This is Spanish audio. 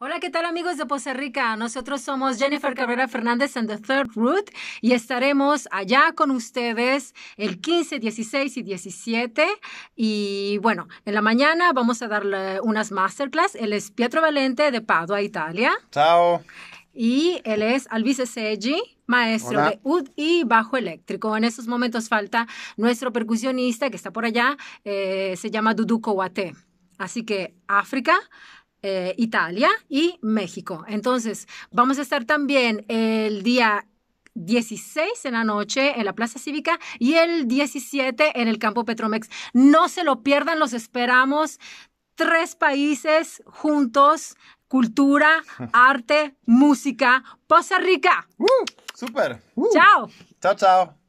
Hola, ¿qué tal amigos de Poza Rica? Nosotros somos Jennifer Cabrera Fernández en the Third Root y estaremos allá con ustedes el 15, 16 y 17. Y bueno, en la mañana vamos a darle unas masterclass. Él es Pietro Valente de Padua, Italia. Chao. Y él es Alvise Seggi, maestro de UD y bajo eléctrico. En estos momentos falta nuestro percusionista que está por allá, eh, se llama Dudu Kowate. Así que África, eh, Italia y México. Entonces, vamos a estar también el día 16 en la noche en la Plaza Cívica y el 17 en el campo Petromex. No se lo pierdan, los esperamos. Tres países juntos, cultura, arte, música. Posa Rica. ¡Uh! super. Chao. Chao, chao.